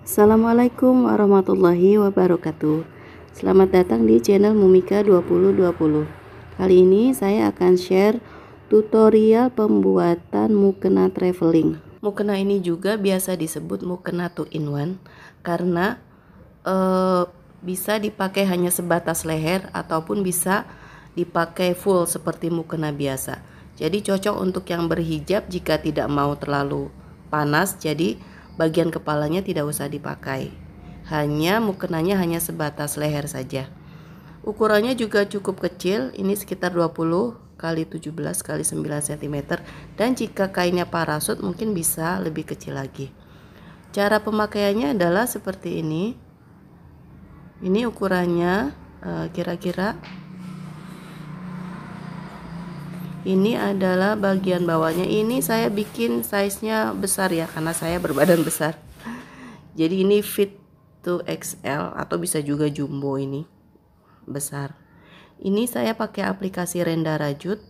Assalamualaikum warahmatullahi wabarakatuh Selamat datang di channel Mumika 2020 Kali ini saya akan share tutorial pembuatan mukena traveling Mukena ini juga biasa disebut mukena 2 in 1 Karena e, bisa dipakai hanya sebatas leher ataupun bisa dipakai full seperti mukena biasa jadi cocok untuk yang berhijab jika tidak mau terlalu panas jadi bagian kepalanya tidak usah dipakai. Hanya mukenanya hanya sebatas leher saja. Ukurannya juga cukup kecil, ini sekitar 20 kali 17 kali 9 cm dan jika kainnya parasut mungkin bisa lebih kecil lagi. Cara pemakaiannya adalah seperti ini. Ini ukurannya eh, kira -kira ini adalah bagian bawahnya ini saya bikin size nya besar ya karena saya berbadan besar jadi ini fit to XL atau bisa juga jumbo ini besar ini saya pakai aplikasi Renda Rajut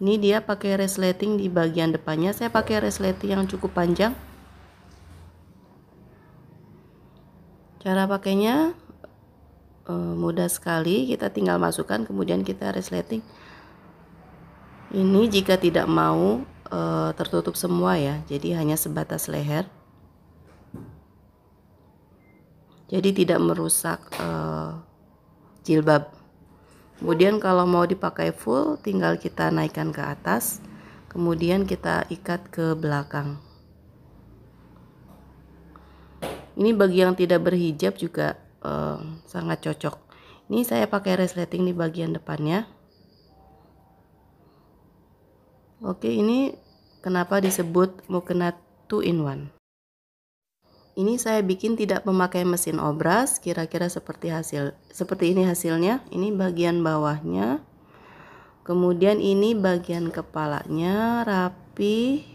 ini dia pakai resleting di bagian depannya saya pakai resleting yang cukup panjang cara pakainya eh, mudah sekali kita tinggal masukkan kemudian kita resleting ini jika tidak mau e, tertutup semua ya, jadi hanya sebatas leher. Jadi tidak merusak e, jilbab. Kemudian kalau mau dipakai full, tinggal kita naikkan ke atas, kemudian kita ikat ke belakang. Ini bagi yang tidak berhijab juga e, sangat cocok. Ini saya pakai resleting di bagian depannya. Oke, ini kenapa disebut mukena 2 in 1. Ini saya bikin tidak memakai mesin obras, kira-kira seperti hasil seperti ini hasilnya. Ini bagian bawahnya. Kemudian ini bagian kepalanya rapi.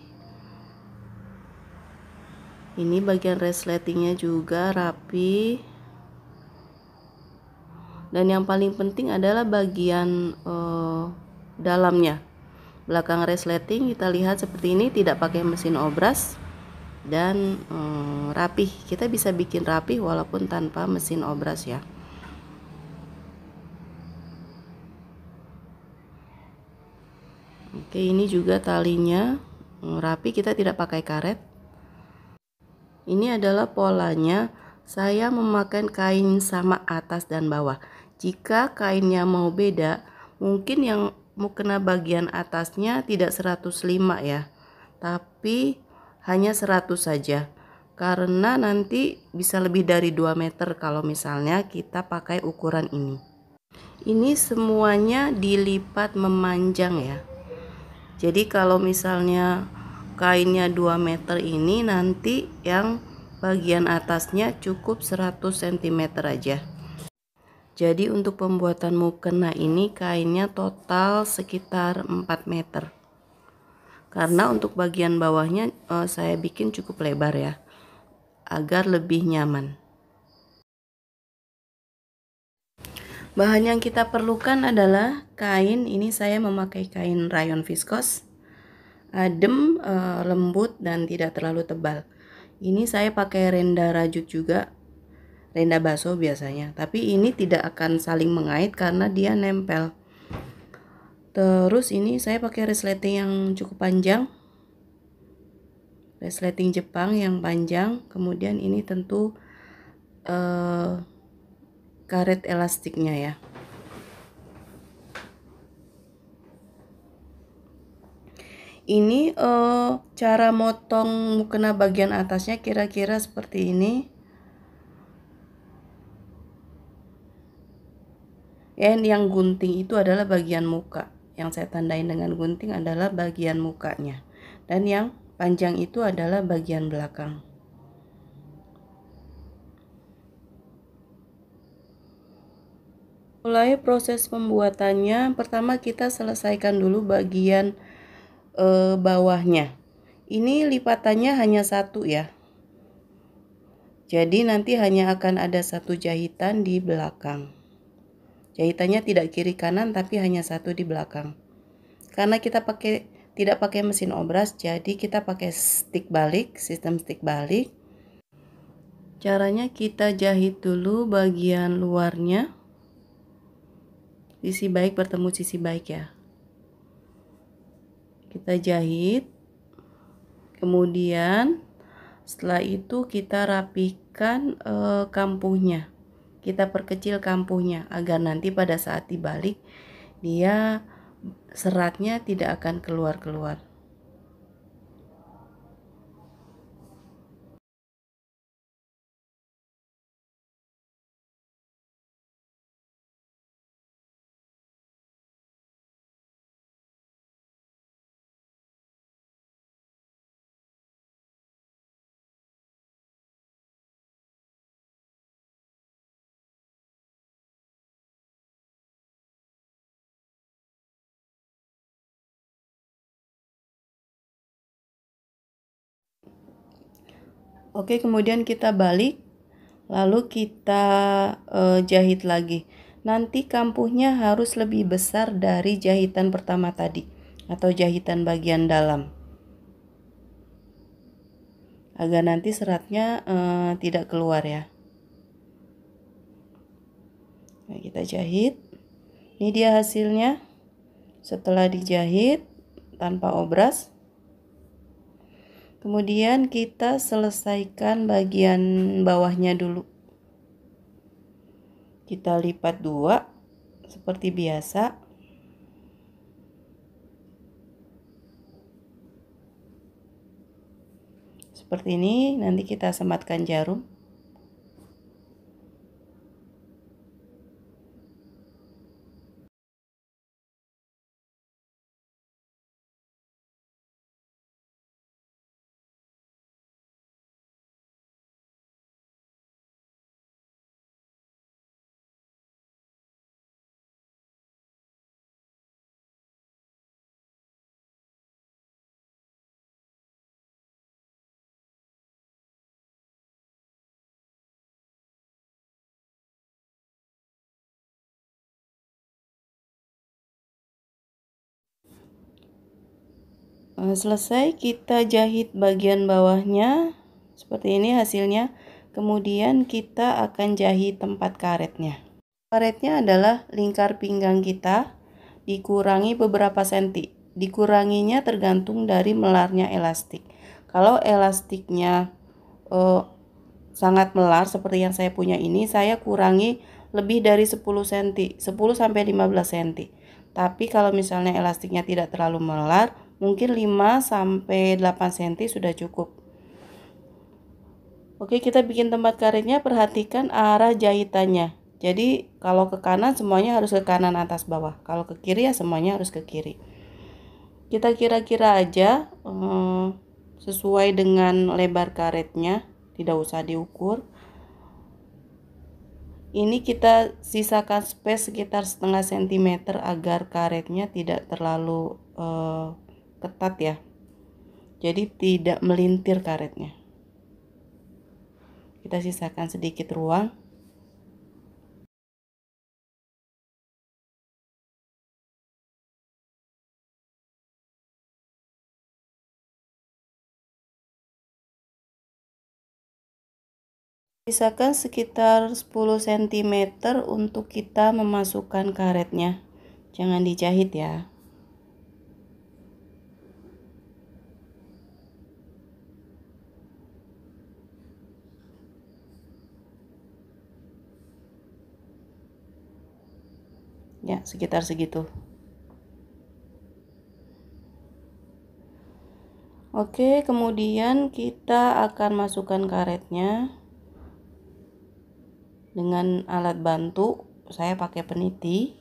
Ini bagian resletingnya juga rapi dan yang paling penting adalah bagian uh, dalamnya belakang resleting kita lihat seperti ini tidak pakai mesin obras dan hmm, rapih kita bisa bikin rapih walaupun tanpa mesin obras ya Oke ini juga talinya eh, rapi kita tidak pakai karet ini adalah polanya saya memakai kain sama atas dan bawah jika kainnya mau beda mungkin yang mukena bagian atasnya tidak 105 ya tapi hanya 100 saja karena nanti bisa lebih dari 2 meter kalau misalnya kita pakai ukuran ini ini semuanya dilipat memanjang ya jadi kalau misalnya kainnya 2 meter ini nanti yang bagian atasnya cukup 100 cm aja jadi untuk pembuatan mukena ini kainnya total sekitar 4 meter. Karena untuk bagian bawahnya eh, saya bikin cukup lebar ya. Agar lebih nyaman. Bahan yang kita perlukan adalah kain. Ini saya memakai kain rayon viskos. Adem, eh, lembut dan tidak terlalu tebal. Ini saya pakai renda rajut juga lenda baso biasanya tapi ini tidak akan saling mengait karena dia nempel terus ini saya pakai resleting yang cukup panjang resleting Jepang yang panjang kemudian ini tentu eh, karet elastiknya ya ini eh, cara motong mukena bagian atasnya kira-kira seperti ini And yang gunting itu adalah bagian muka. Yang saya tandain dengan gunting adalah bagian mukanya. Dan yang panjang itu adalah bagian belakang. Mulai proses pembuatannya, pertama kita selesaikan dulu bagian e, bawahnya. Ini lipatannya hanya satu ya. Jadi nanti hanya akan ada satu jahitan di belakang. Jahitannya tidak kiri kanan tapi hanya satu di belakang. Karena kita pakai tidak pakai mesin obras, jadi kita pakai stick balik, sistem stick balik. Caranya kita jahit dulu bagian luarnya. Sisi baik bertemu sisi baik ya. Kita jahit. Kemudian setelah itu kita rapikan e, kampuhnya kita perkecil kampuhnya agar nanti pada saat dibalik dia seratnya tidak akan keluar-keluar. Oke, kemudian kita balik lalu kita uh, jahit lagi. Nanti kampuhnya harus lebih besar dari jahitan pertama tadi atau jahitan bagian dalam. Agar nanti seratnya uh, tidak keluar ya. Nah, kita jahit. Ini dia hasilnya. Setelah dijahit tanpa obras Kemudian kita selesaikan bagian bawahnya dulu. Kita lipat dua seperti biasa. Seperti ini, nanti kita sematkan jarum. Eh, selesai kita jahit bagian bawahnya seperti ini hasilnya kemudian kita akan jahit tempat karetnya karetnya adalah lingkar pinggang kita dikurangi beberapa senti dikuranginya tergantung dari melarnya elastik kalau elastiknya eh, sangat melar seperti yang saya punya ini saya kurangi lebih dari 10 cm 10 15 cm tapi kalau misalnya elastiknya tidak terlalu melar mungkin 5 sampai 8 cm sudah cukup Oke kita bikin tempat karetnya perhatikan arah jahitannya jadi kalau ke kanan semuanya harus ke kanan atas bawah kalau ke kiri ya semuanya harus ke kiri kita kira-kira aja hmm, sesuai dengan lebar karetnya tidak usah diukur ini kita sisakan space sekitar setengah cm agar karetnya tidak terlalu uh, ketat ya jadi tidak melintir karetnya kita sisakan sedikit ruang Sisakan sekitar 10 cm untuk kita memasukkan karetnya. Jangan dijahit ya. ya sekitar segitu Oke, kemudian kita akan masukkan karetnya dengan alat bantu. Saya pakai peniti.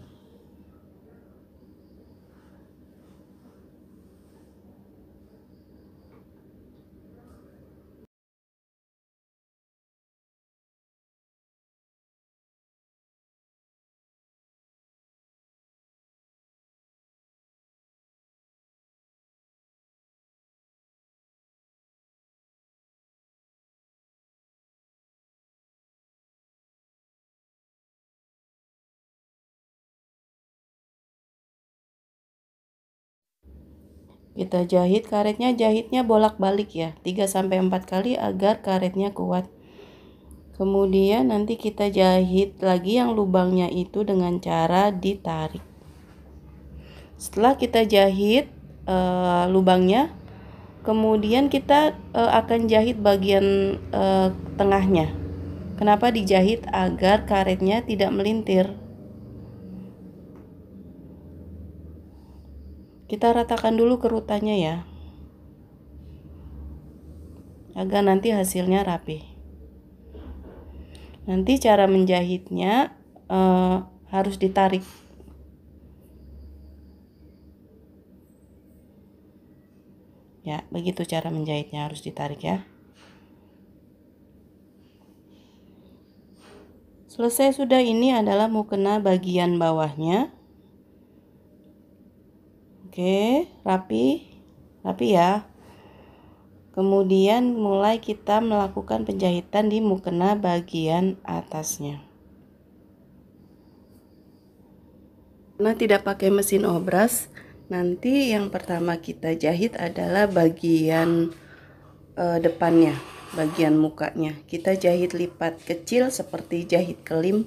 Kita jahit karetnya, jahitnya bolak-balik ya, 3 sampai 4 kali agar karetnya kuat. Kemudian nanti kita jahit lagi yang lubangnya itu dengan cara ditarik. Setelah kita jahit e, lubangnya, kemudian kita e, akan jahit bagian e, tengahnya. Kenapa dijahit agar karetnya tidak melintir? kita ratakan dulu kerutannya ya agar nanti hasilnya rapi nanti cara menjahitnya eh, harus ditarik ya begitu cara menjahitnya harus ditarik ya selesai sudah ini adalah mukena bagian bawahnya Oke, rapi. Rapi ya. Kemudian mulai kita melakukan penjahitan di mukena bagian atasnya. Karena tidak pakai mesin obras, nanti yang pertama kita jahit adalah bagian e, depannya, bagian mukanya. Kita jahit lipat kecil seperti jahit kelim.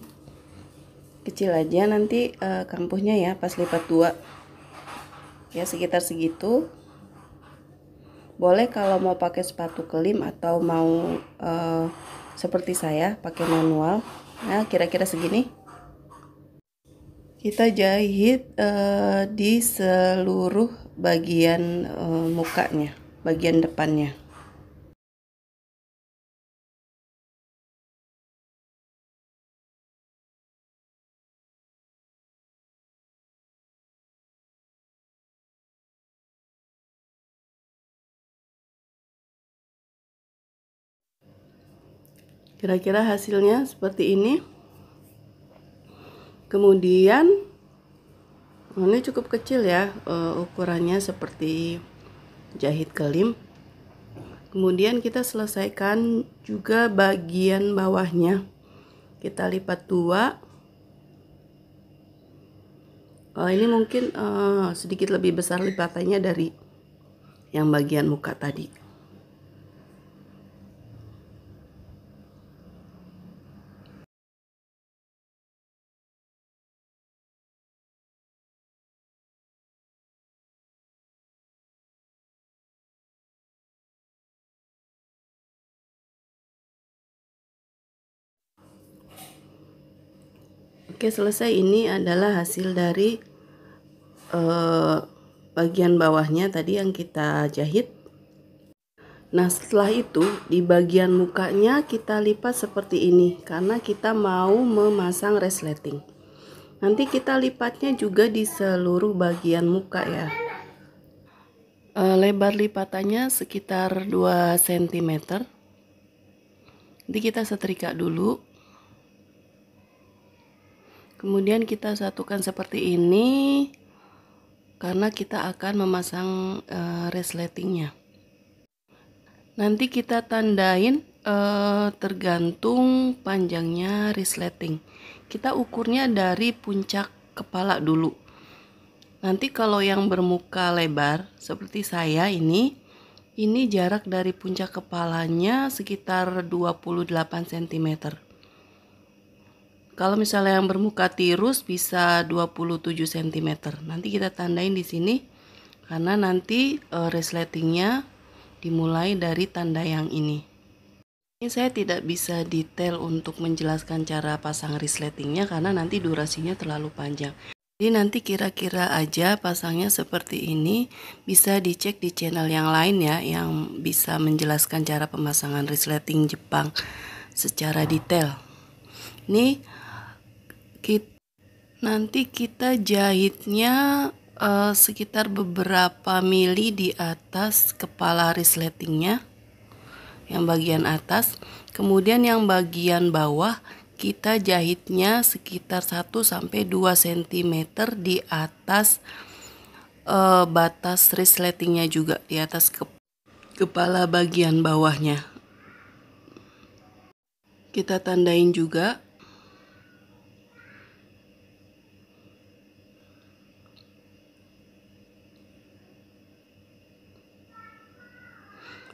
Kecil aja nanti e, kampuhnya ya pas lipat dua ya sekitar segitu boleh kalau mau pakai sepatu kelim atau mau uh, seperti saya pakai manual nah kira-kira segini kita jahit uh, di seluruh bagian uh, mukanya bagian depannya kira-kira hasilnya seperti ini kemudian oh, ini cukup kecil ya eh, ukurannya seperti jahit kelim kemudian kita selesaikan juga bagian bawahnya kita lipat dua kalau oh, ini mungkin uh, sedikit lebih besar lipatannya dari yang bagian muka tadi Oke selesai ini adalah hasil dari eh, bagian bawahnya tadi yang kita jahit Nah setelah itu di bagian mukanya kita lipat seperti ini karena kita mau memasang resleting Nanti kita lipatnya juga di seluruh bagian muka ya eh, Lebar lipatannya sekitar 2 cm Nanti kita setrika dulu kemudian kita satukan seperti ini karena kita akan memasang uh, resletingnya nanti kita tandain uh, tergantung panjangnya resleting kita ukurnya dari puncak kepala dulu nanti kalau yang bermuka lebar seperti saya ini ini jarak dari puncak kepalanya sekitar 28 cm kalau misalnya yang bermuka tirus bisa 27 cm. Nanti kita tandain di sini karena nanti e, resletingnya dimulai dari tanda yang ini. Ini saya tidak bisa detail untuk menjelaskan cara pasang resletingnya karena nanti durasinya terlalu panjang. Jadi nanti kira-kira aja pasangnya seperti ini bisa dicek di channel yang lain ya yang bisa menjelaskan cara pemasangan resleting Jepang secara detail. Ini sakit. Nanti kita jahitnya uh, sekitar beberapa mili di atas kepala resletingnya yang bagian atas kemudian yang bagian bawah kita jahitnya sekitar 1 sampai 2 cm di atas uh, batas resletingnya juga di atas ke kepala bagian bawahnya kita tandain juga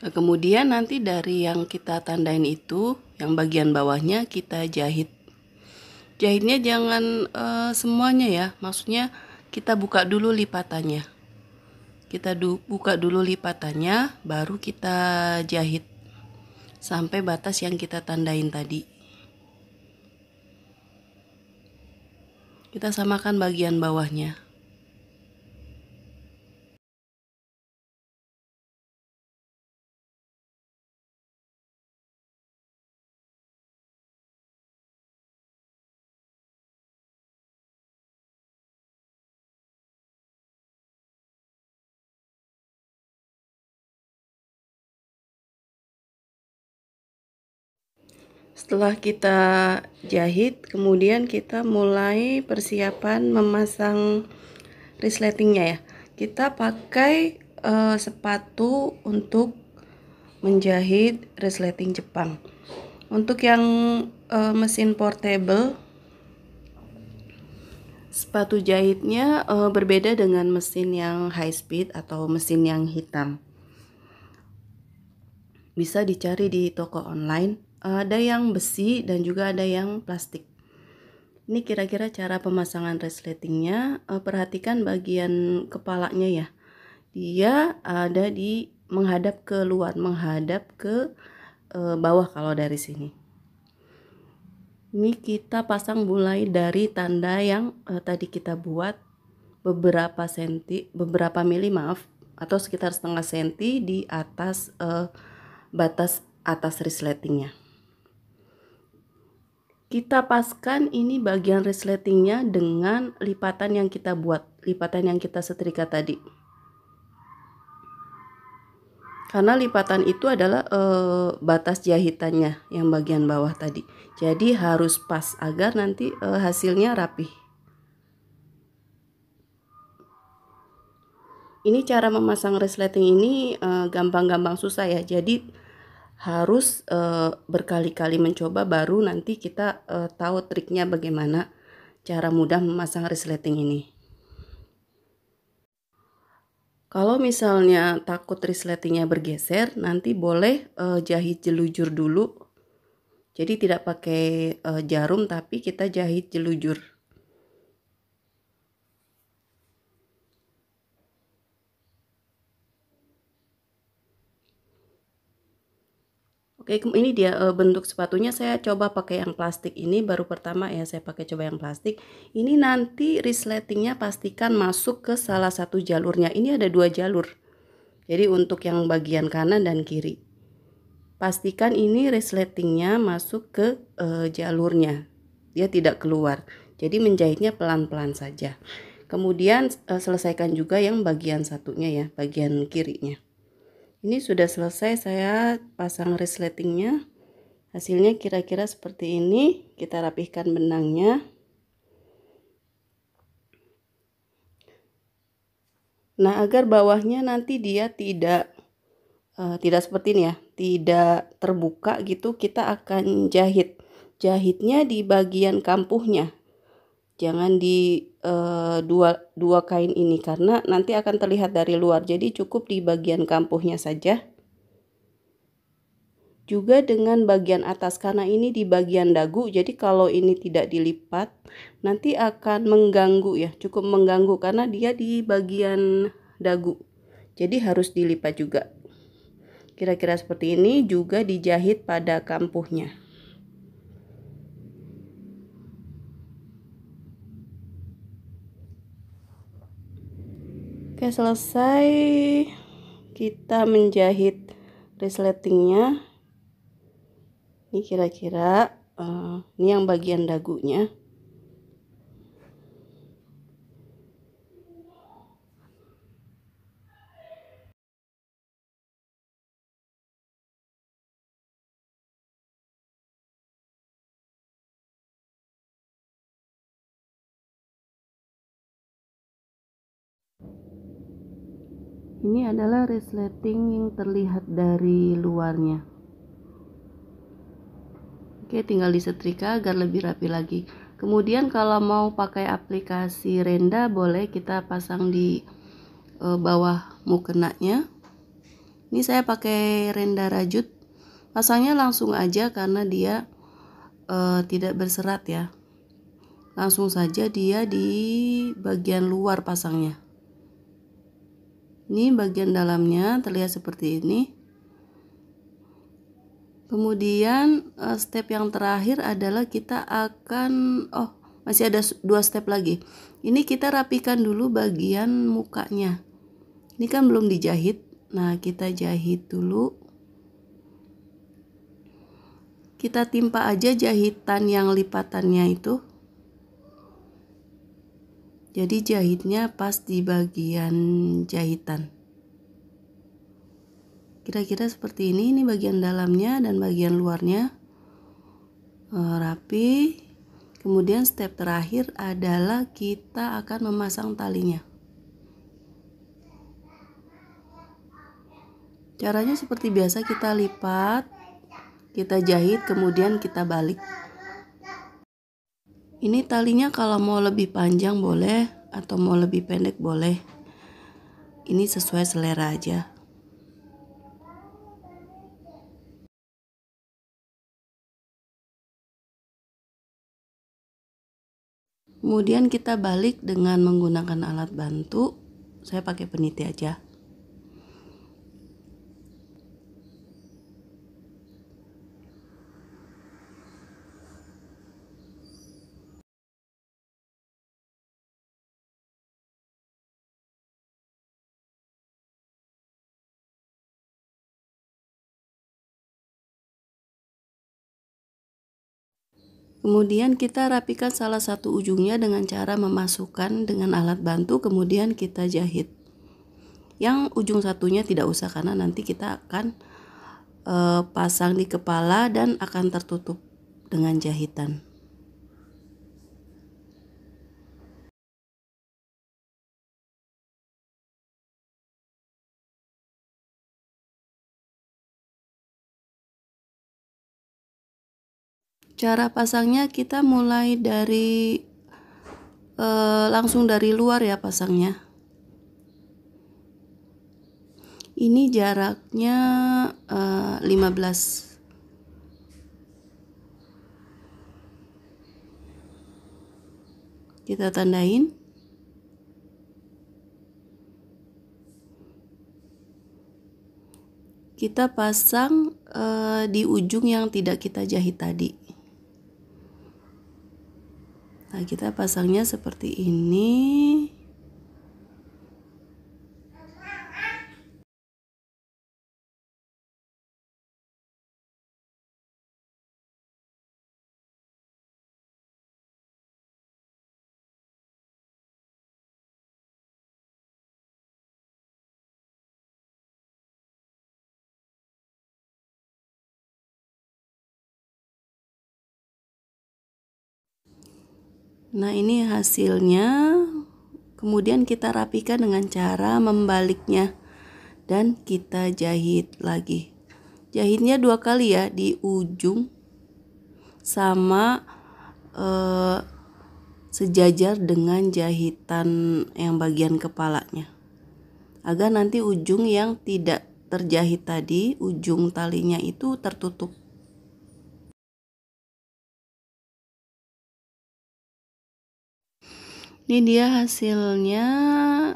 Eh, kemudian nanti dari yang kita tandain itu yang bagian bawahnya kita jahit jahitnya jangan e, semuanya ya maksudnya kita buka dulu lipatannya kita du buka dulu lipatannya baru kita jahit sampai batas yang kita tandain tadi kita samakan bagian bawahnya Setelah kita jahit, kemudian kita mulai persiapan memasang resletingnya ya. Kita pakai uh, sepatu untuk menjahit resleting Jepang. Untuk yang uh, mesin portable, sepatu jahitnya uh, berbeda dengan mesin yang high speed atau mesin yang hitam. Bisa dicari di toko online ada yang besi dan juga ada yang plastik ini kira-kira cara pemasangan resletingnya eh, perhatikan bagian kepalanya ya dia ada di menghadap luar menghadap ke eh, bawah kalau dari sini ini kita pasang mulai dari tanda yang eh, tadi kita buat beberapa senti beberapa mili maaf atau sekitar setengah senti di atas batas atas resletingnya kita paskan ini bagian resletingnya dengan lipatan yang kita buat lipatan yang kita setrika tadi karena lipatan itu adalah e, batas jahitannya yang bagian bawah tadi jadi harus pas agar nanti e, hasilnya rapih ini cara memasang resleting ini eh, gampang-gampang e, susah ya jadi harus uh, berkali-kali mencoba baru nanti kita uh, tahu triknya bagaimana cara mudah memasang resleting ini. Kalau misalnya takut resletingnya bergeser, nanti boleh uh, jahit jelujur dulu. Jadi tidak pakai uh, jarum tapi kita jahit jelujur. Oke, ini dia eh, bentuk sepatunya. Saya coba pakai yang plastik ini baru pertama ya saya pakai coba yang plastik. Ini nanti resletingnya pastikan masuk ke salah satu jalurnya. Ini ada dua jalur. Jadi untuk yang bagian kanan dan kiri. Pastikan ini resletingnya masuk ke e, jalurnya. Dia tidak keluar. Jadi menjahitnya pelan-pelan saja. Kemudian e, selesaikan juga yang bagian satunya ya, bagian kirinya ini sudah selesai saya pasang resletingnya hasilnya kira-kira seperti ini kita rapihkan benangnya nah agar bawahnya nanti dia tidak uh, tidak seperti ini ya tidak terbuka gitu kita akan jahit jahitnya di bagian kampuhnya jangan di Eh, dua dua kain ini karena nanti akan terlihat dari luar jadi cukup di bagian kampuhnya saja juga dengan bagian atas karena ini di bagian dagu jadi kalau ini tidak dilipat nanti akan mengganggu ya cukup mengganggu karena dia di bagian dagu jadi harus dilipat juga kira-kira seperti ini juga dijahit pada kampuhnya Oke selesai kita menjahit resletingnya ini kira-kira uh, ini yang bagian dagunya ini adalah resleting yang terlihat dari luarnya oke tinggal disetrika agar lebih rapi lagi kemudian kalau mau pakai aplikasi renda boleh kita pasang di e, bawah mukenanya ini saya pakai renda rajut pasangnya langsung aja karena dia e, tidak berserat ya langsung saja dia di bagian luar pasangnya ini bagian dalamnya terlihat seperti ini. Kemudian eh, step yang terakhir adalah kita akan oh masih ada dua step lagi. Ini kita rapikan dulu bagian mukanya. Ini kan belum dijahit. Nah, kita jahit dulu. Kita timpa aja jahitan yang lipatannya itu jadi jahitnya pas di bagian jahitan kira-kira seperti ini ini bagian dalamnya dan bagian luarnya e, rapi kemudian step terakhir adalah kita akan memasang talinya caranya seperti biasa kita lipat kita jahit kemudian kita balik ini talinya kalau mau lebih panjang boleh atau mau lebih pendek boleh ini sesuai selera aja kemudian kita balik dengan menggunakan alat bantu saya pakai peniti aja Kemudian kita rapikan salah satu ujungnya dengan cara memasukkan dengan alat bantu kemudian kita jahit. Yang ujung satunya tidak usah karena nanti kita akan e, pasang di kepala dan akan tertutup dengan jahitan. cara pasangnya kita mulai dari e, langsung dari luar ya pasangnya ini jaraknya e, eh, 15 kita tandain kita pasang e, di ujung yang tidak kita jahit tadi Nah, kita pasangnya seperti ini. Nah, ini hasilnya. Kemudian kita rapikan dengan cara membaliknya dan kita jahit lagi. Jahitnya dua kali ya di ujung sama eh, sejajar dengan jahitan yang bagian kepalanya. Agar nanti ujung yang tidak terjahit tadi, ujung talinya itu tertutup ini dia hasilnya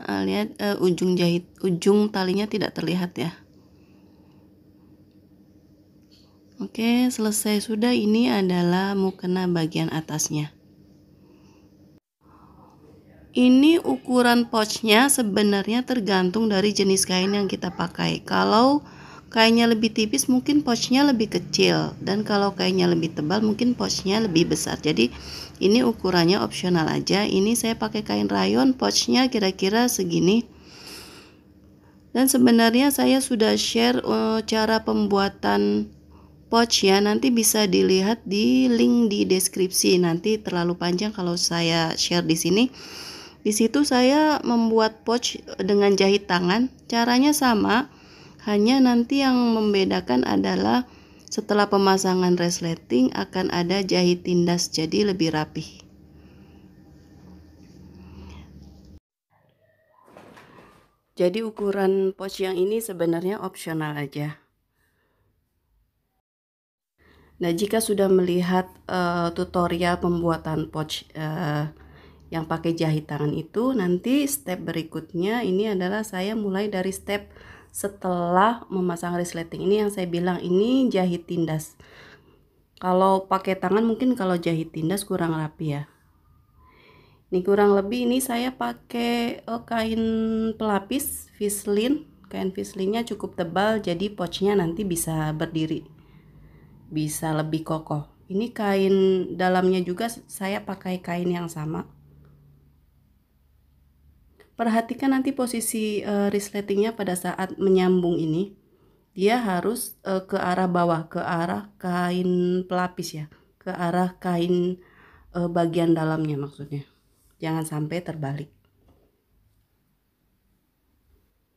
ah, lihat uh, ujung jahit ujung talinya tidak terlihat ya oke selesai sudah ini adalah mukena bagian atasnya ini ukuran pouchnya sebenarnya tergantung dari jenis kain yang kita pakai kalau kayaknya lebih tipis mungkin pouchnya lebih kecil dan kalau kayaknya lebih tebal mungkin pouchnya lebih besar jadi ini ukurannya opsional aja ini saya pakai kain rayon pouchnya kira-kira segini dan sebenarnya saya sudah share uh, cara pembuatan pouch ya nanti bisa dilihat di link di deskripsi nanti terlalu panjang kalau saya share di sini di situ saya membuat pouch dengan jahit tangan caranya sama hanya nanti yang membedakan adalah setelah pemasangan resleting akan ada jahit tindas jadi lebih rapih. Jadi ukuran pouch yang ini sebenarnya opsional aja. Nah, jika sudah melihat uh, tutorial pembuatan pouch uh, yang pakai jahit tangan itu, nanti step berikutnya ini adalah saya mulai dari step setelah memasang resleting ini yang saya bilang ini jahit tindas kalau pakai tangan mungkin kalau jahit tindas kurang rapi ya ini kurang lebih ini saya pakai oh, kain pelapis vislin kain vislinnya cukup tebal jadi pouchnya nanti bisa berdiri bisa lebih kokoh ini kain dalamnya juga saya pakai kain yang sama Perhatikan nanti posisi uh, resletingnya pada saat menyambung ini. Dia harus uh, ke arah bawah, ke arah kain pelapis ya, ke arah kain uh, bagian dalamnya maksudnya. Jangan sampai terbalik.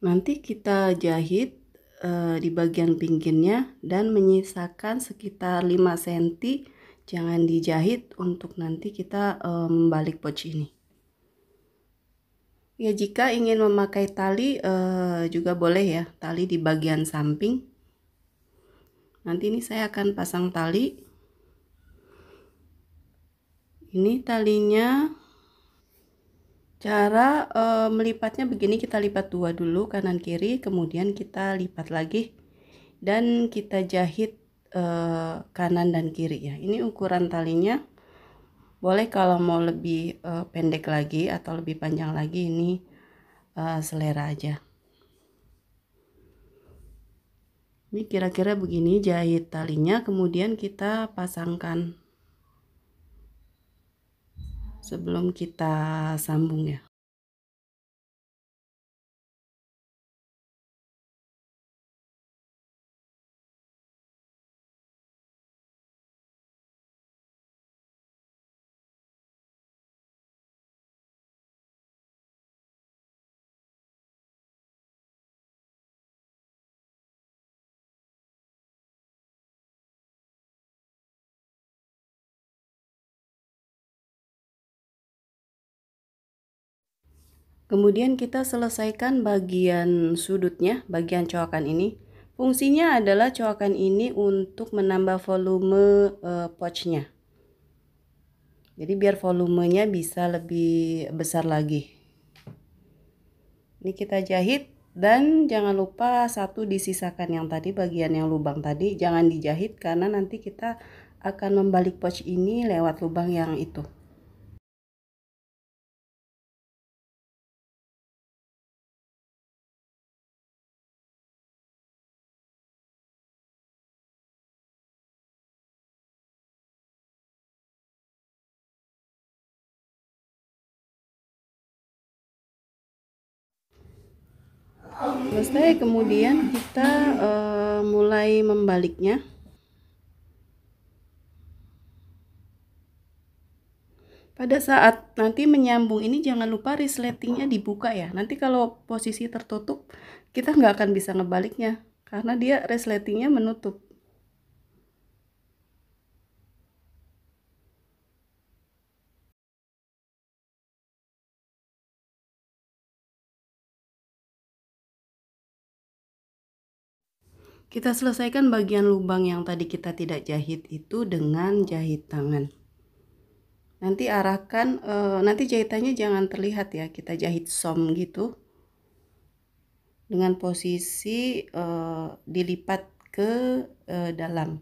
Nanti kita jahit uh, di bagian pinggirnya dan menyisakan sekitar 5 cm jangan dijahit untuk nanti kita membalik um, ini Ya, jika ingin memakai tali eh, juga boleh ya, tali di bagian samping. Nanti ini saya akan pasang tali. Ini talinya. Cara eh, melipatnya begini, kita lipat dua dulu kanan kiri, kemudian kita lipat lagi dan kita jahit eh, kanan dan kiri ya. Ini ukuran talinya boleh kalau mau lebih uh, pendek lagi atau lebih panjang lagi ini uh, selera aja ini kira-kira begini jahit talinya kemudian kita pasangkan sebelum kita sambung ya Kemudian kita selesaikan bagian sudutnya, bagian coakan ini. Fungsinya adalah coakan ini untuk menambah volume e, pouchnya. Jadi biar volumenya bisa lebih besar lagi. Ini kita jahit dan jangan lupa satu disisakan yang tadi bagian yang lubang tadi jangan dijahit karena nanti kita akan membalik pouch ini lewat lubang yang itu. selesai kemudian kita uh, mulai membaliknya pada saat nanti menyambung ini jangan lupa resletingnya dibuka ya nanti kalau posisi tertutup kita nggak akan bisa ngebaliknya karena dia resletingnya menutup Kita selesaikan bagian lubang yang tadi kita tidak jahit itu dengan jahit tangan. Nanti arahkan, e, nanti jahitannya jangan terlihat ya, kita jahit som gitu. Dengan posisi e, dilipat ke e, dalam.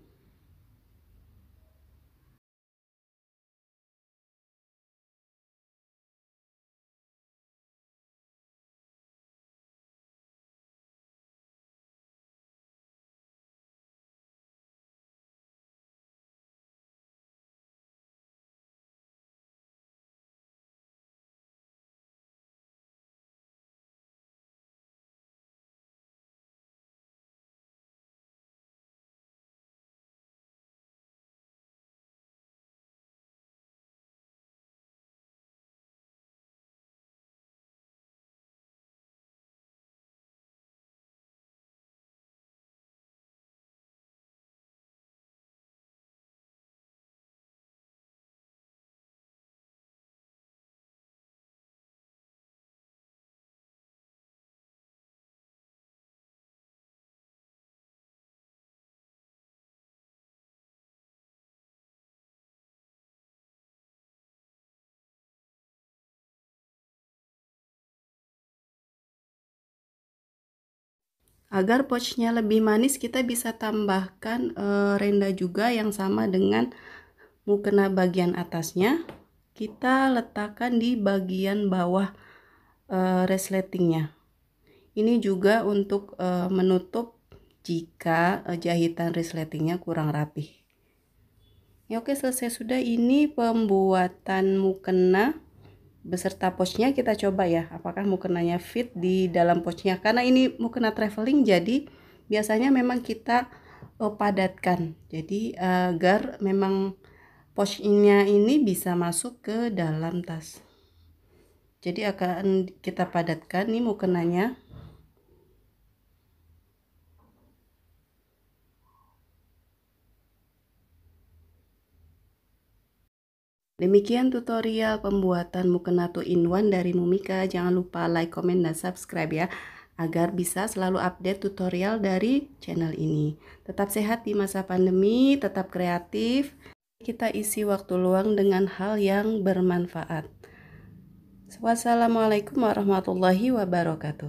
Agar pochnya lebih manis, kita bisa tambahkan e, renda juga yang sama dengan mukena bagian atasnya. Kita letakkan di bagian bawah e, resletingnya. Ini juga untuk e, menutup jika e, jahitan resletingnya kurang rapih. Ya, oke, selesai sudah ini pembuatan mukena beserta pouchnya kita coba ya apakah mukenanya fit di dalam pouchnya karena ini mukena traveling jadi biasanya memang kita uh, padatkan jadi uh, agar memang pouchnya ini bisa masuk ke dalam tas jadi akan kita padatkan nih mukenanya Demikian tutorial pembuatan mukena in Inwan dari Mumika. Jangan lupa like, comment, dan subscribe ya agar bisa selalu update tutorial dari channel ini. Tetap sehat di masa pandemi, tetap kreatif. Kita isi waktu luang dengan hal yang bermanfaat. Wassalamualaikum warahmatullahi wabarakatuh.